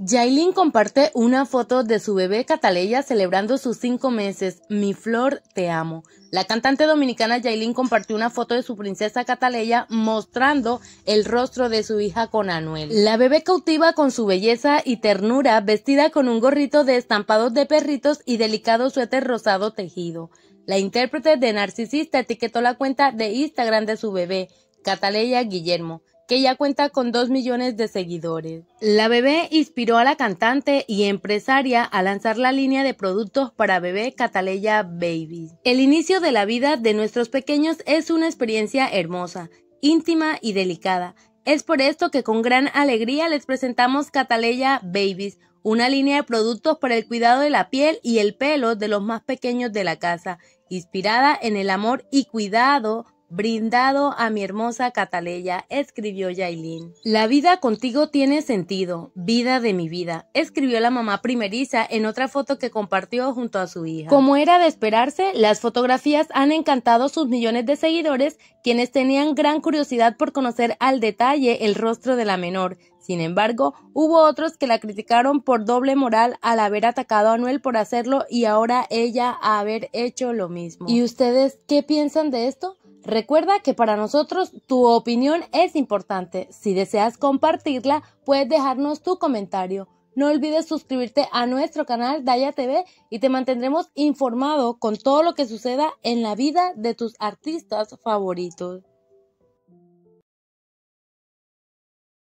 Jailin comparte una foto de su bebé Cataleya celebrando sus cinco meses. Mi flor, te amo. La cantante dominicana Jailin compartió una foto de su princesa Cataleya mostrando el rostro de su hija con Anuel. La bebé cautiva con su belleza y ternura, vestida con un gorrito de estampados de perritos y delicado suéter rosado tejido. La intérprete de Narcisista etiquetó la cuenta de Instagram de su bebé, Cataleya Guillermo, que ya cuenta con 2 millones de seguidores. La bebé inspiró a la cantante y empresaria a lanzar la línea de productos para bebé Cataleya Babies. El inicio de la vida de nuestros pequeños es una experiencia hermosa, íntima y delicada. Es por esto que con gran alegría les presentamos Cataleya Babies, una línea de productos para el cuidado de la piel y el pelo de los más pequeños de la casa, inspirada en el amor y cuidado Brindado a mi hermosa Cataleya, escribió Yailin. La vida contigo tiene sentido, vida de mi vida, escribió la mamá primeriza en otra foto que compartió junto a su hija. Como era de esperarse, las fotografías han encantado sus millones de seguidores, quienes tenían gran curiosidad por conocer al detalle el rostro de la menor. Sin embargo, hubo otros que la criticaron por doble moral al haber atacado a Noel por hacerlo y ahora ella a haber hecho lo mismo. ¿Y ustedes qué piensan de esto? Recuerda que para nosotros tu opinión es importante. Si deseas compartirla, puedes dejarnos tu comentario. No olvides suscribirte a nuestro canal Daya TV y te mantendremos informado con todo lo que suceda en la vida de tus artistas favoritos.